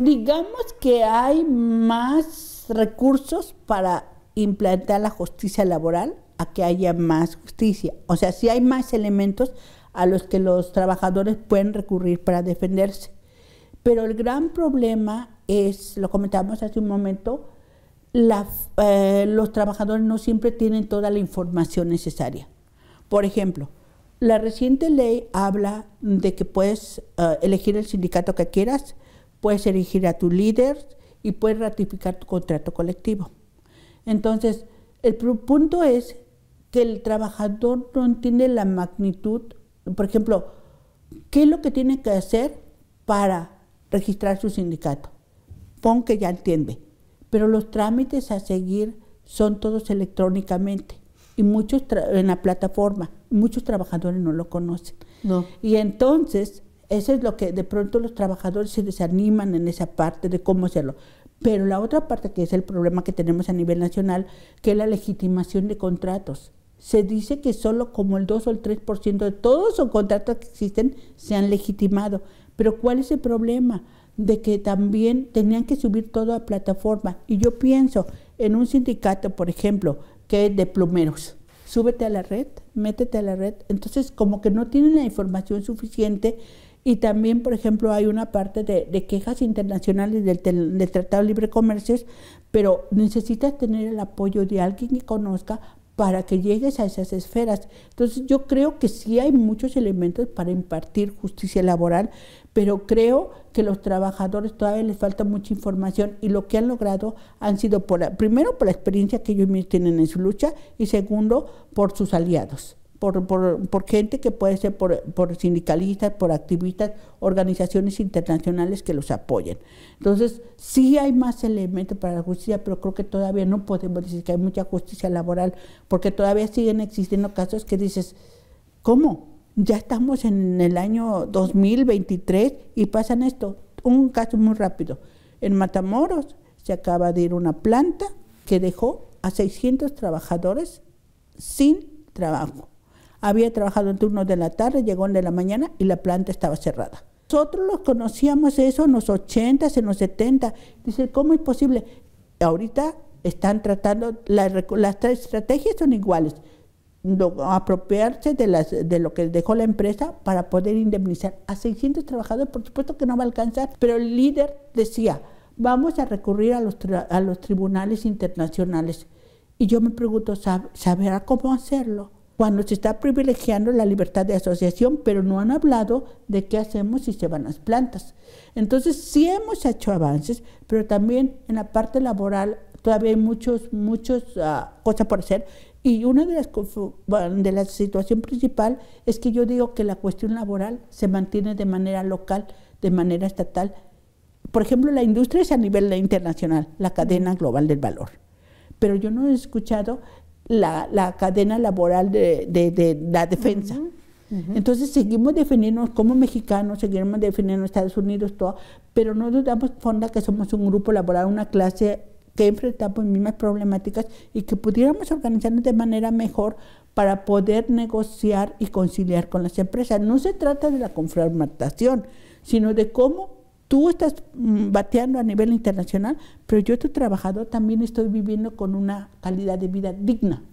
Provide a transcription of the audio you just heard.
digamos que hay más recursos para implantar la justicia laboral a que haya más justicia. O sea, si sí hay más elementos a los que los trabajadores pueden recurrir para defenderse. Pero el gran problema es, lo comentábamos hace un momento, eh, los trabajadores no siempre tienen toda la información necesaria. Por ejemplo, la reciente ley habla de que puedes eh, elegir el sindicato que quieras, puedes elegir a tu líder y puedes ratificar tu contrato colectivo. Entonces, el punto es que el trabajador no entiende la magnitud, por ejemplo, qué es lo que tiene que hacer para registrar su sindicato. Pon que ya entiende, pero los trámites a seguir son todos electrónicamente y muchos en la plataforma, muchos trabajadores no lo conocen. Y entonces eso es lo que de pronto los trabajadores se desaniman en esa parte de cómo hacerlo. Pero la otra parte que es el problema que tenemos a nivel nacional, que es la legitimación de contratos. Se dice que solo como el 2 o el 3% de todos los contratos que existen se han legitimado. Pero ¿cuál es el problema? De que también tenían que subir todo a plataforma. Y yo pienso en un sindicato, por ejemplo, que es de plomeros. Súbete a la red, métete a la red. Entonces, como que no tienen la información suficiente y también, por ejemplo, hay una parte de, quejas internacionales del, Tratado de Libre Comercio, pero necesitas tener el apoyo de alguien que conozca para que llegues a esas esferas. Entonces yo creo que sí hay muchos elementos para impartir justicia laboral, pero creo que los trabajadores todavía les falta mucha información y lo que han logrado han sido, por primero, por la experiencia que ellos mismos tienen en su lucha y segundo, por sus aliados por, por, gente que puede ser por, por, sindicalistas, por activistas, organizaciones internacionales que los apoyen. Entonces, sí hay más elementos para la justicia, pero creo que todavía no podemos decir que hay mucha justicia laboral, porque todavía siguen existiendo casos que dices, ¿cómo? Ya estamos en el año 2023 y pasan esto. Un caso muy rápido. En Matamoros se acaba de ir una planta que dejó a 600 trabajadores sin trabajo había trabajado en turnos de la tarde, llegó en de la mañana y la planta estaba cerrada. Nosotros los conocíamos eso en los 80, en los 70. Dice, ¿cómo es posible? Ahorita están tratando, las, las tres estrategias son iguales. apropiarse de, las, de lo que dejó la empresa para poder indemnizar a 600 trabajadores, por supuesto que no va a alcanzar, pero el líder decía, vamos a recurrir a los, a los tribunales internacionales. Y yo me pregunto, ¿sabrá cómo hacerlo? cuando se está privilegiando la libertad de asociación, pero no han hablado de qué hacemos si se van las plantas. Entonces, sí hemos hecho avances, pero también en la parte laboral todavía hay muchas muchos, ah, cosas por hacer. Y una de las de la situación principal es que yo digo que la cuestión laboral se mantiene de manera local, de manera estatal. Por ejemplo, la industria es a nivel internacional, la cadena global del valor. Pero yo no he escuchado la, cadena laboral de, la defensa. Entonces seguimos definiendo como mexicanos, seguimos definiendo Estados Unidos, todo, pero no nos damos cuenta que somos un grupo laboral, una clase que enfrentamos mismas problemáticas y que pudiéramos organizarnos de manera mejor para poder negociar y conciliar con las empresas. No se trata de la confrontación, sino de cómo tú estás mm, bateando a nivel internacional, pero yo, tu trabajador, también estoy viviendo con una calidad de vida digna.